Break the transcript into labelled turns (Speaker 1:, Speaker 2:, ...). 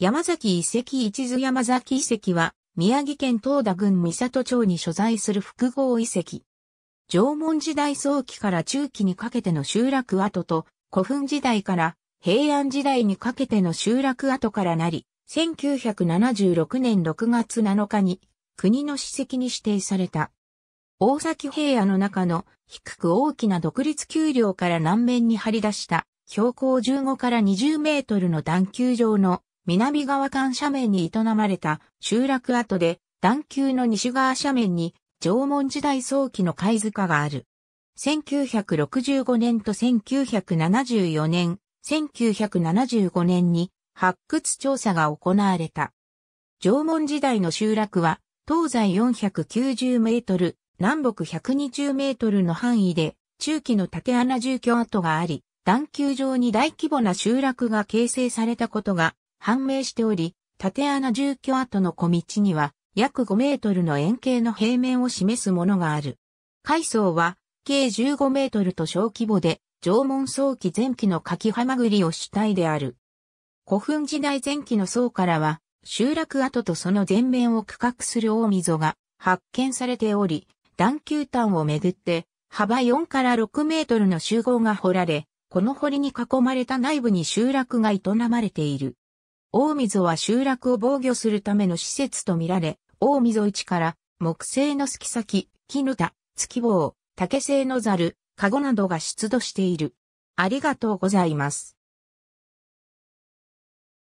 Speaker 1: 山崎遺跡一途山崎遺跡は、宮城県東田郡三里町に所在する複合遺跡。縄文時代早期から中期にかけての集落跡と、古墳時代から平安時代にかけての集落跡からなり、1976年6月7日に国の史跡に指定された。大崎平野の中の低く大きな独立丘陵から南面に張り出した標高15から20メートルの段丘上の南側間斜面に営まれた集落跡で、段丘の西側斜面に縄文時代早期の貝塚がある。1965年と1974年、1975年に発掘調査が行われた。縄文時代の集落は、東西490メートル、南北120メートルの範囲で、中期の縦穴住居跡があり、段丘上に大規模な集落が形成されたことが判明しており、縦穴住居跡の小道には約5メートルの円形の平面を示すものがある。階層は計15メートルと小規模で縄文早期前期の柿はまぐりを主体である。古墳時代前期の層からは集落跡とその全面を区画する大溝が発見されており、段球端をめぐって幅4から6メートルの集合が掘られ、この堀に囲まれた内部に集落が営まれている。大溝は集落を防御するための施設とみられ、大溝市から木製のすき先、絹田、月棒、竹製のザル、カゴなどが出土している。ありがとうございます。